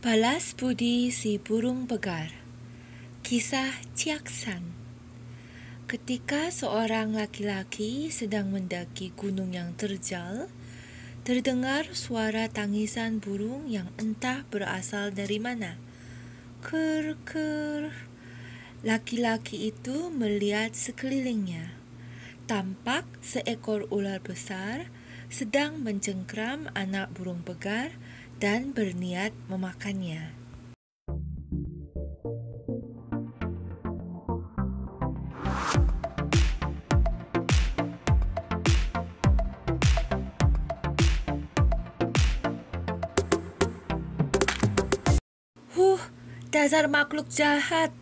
Balas budi si burung begar. Kisah Ciaksan. Ketika seorang laki-laki sedang mendaki gunung yang terjal, terdengar suara tangisan burung yang entah berasal dari mana. Ker ker. Laki-laki itu melihat sekelilingnya. Tampak seekor ular besar sedang mencengkram anak burung begar dan berniat memakannya. Huh, dasar makhluk jahat!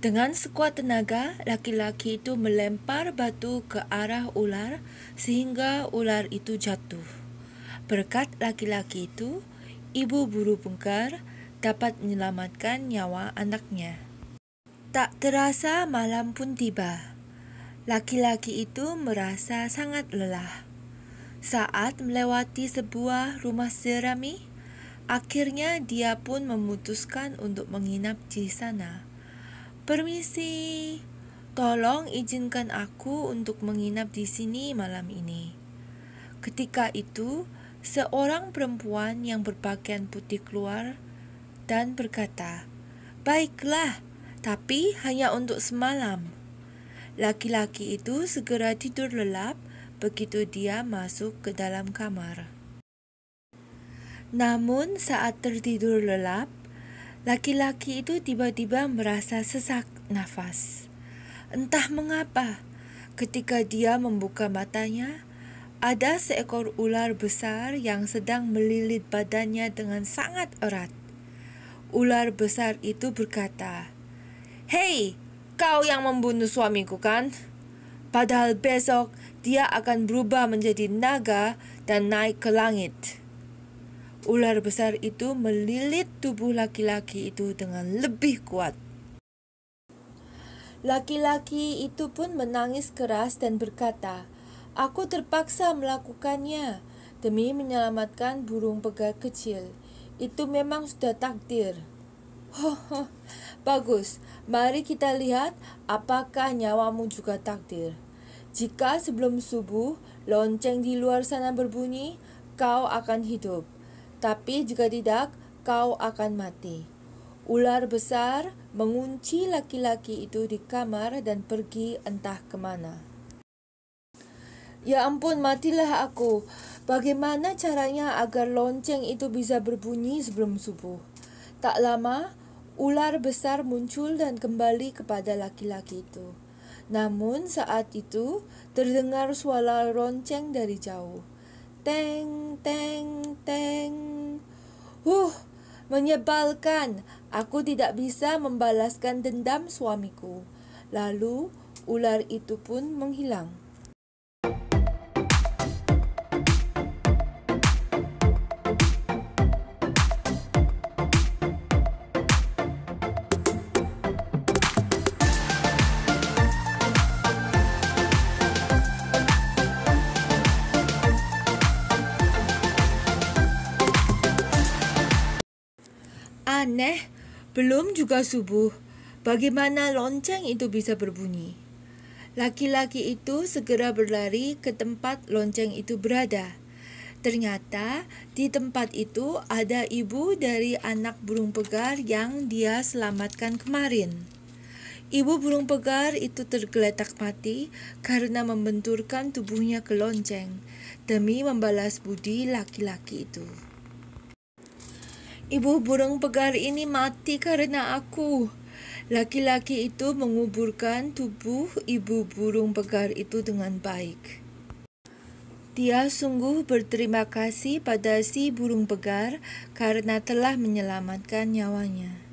Dengan sekuat tenaga, laki-laki itu melempar batu ke arah ular sehingga ular itu jatuh. Berkat laki-laki itu, ibu buru bungkar dapat menyelamatkan nyawa anaknya. Tak terasa malam pun tiba. Laki-laki itu merasa sangat lelah. Saat melewati sebuah rumah serami, akhirnya dia pun memutuskan untuk menginap di sana. Permisi, tolong izinkan aku untuk menginap di sini malam ini. Ketika itu, seorang perempuan yang berpakaian putih keluar dan berkata, "Baiklah, tapi hanya untuk semalam." Laki-laki itu segera tidur lelap begitu dia masuk ke dalam kamar. Namun, saat tertidur lelap, laki-laki itu tiba-tiba merasa sesak nafas. Entah mengapa, ketika dia membuka matanya, ada seekor ular besar yang sedang melilit badannya dengan sangat erat. Ular besar itu berkata, "Hei, kau yang membunuh suamiku, kan? Padahal besok dia akan berubah menjadi naga dan naik ke langit." Ular besar itu melilit tubuh laki-laki itu dengan lebih kuat. Laki-laki itu pun menangis keras dan berkata, Aku terpaksa melakukannya demi menyelamatkan burung pegat kecil. Itu memang sudah takdir. bagus. Mari kita lihat apakah nyawamu juga takdir. Jika sebelum subuh lonceng di luar sana berbunyi, kau akan hidup. Tapi jika tidak, kau akan mati. Ular besar mengunci laki-laki itu di kamar dan pergi entah kemana. Ya ampun, matilah aku. Bagaimana caranya agar lonceng itu bisa berbunyi sebelum subuh? Tak lama, ular besar muncul dan kembali kepada laki-laki itu. Namun saat itu terdengar suara lonceng dari jauh. Teng, teng, teng. Huh, menyebalkan. Aku tidak bisa membalaskan dendam suamiku. Lalu ular itu pun menghilang. Aneh, belum juga subuh. Bagaimana lonceng itu bisa berbunyi? Laki-laki itu segera berlari ke tempat lonceng itu berada. Ternyata di tempat itu ada ibu dari anak burung pegar yang dia selamatkan kemarin. Ibu burung pegar itu tergeletak mati karena membenturkan tubuhnya ke lonceng demi membalas budi laki-laki itu. Ibu burung pegar ini mati karena aku. Laki-laki itu menguburkan tubuh ibu burung pegar itu dengan baik. Dia sungguh berterima kasih pada si burung pegar karena telah menyelamatkan nyawanya.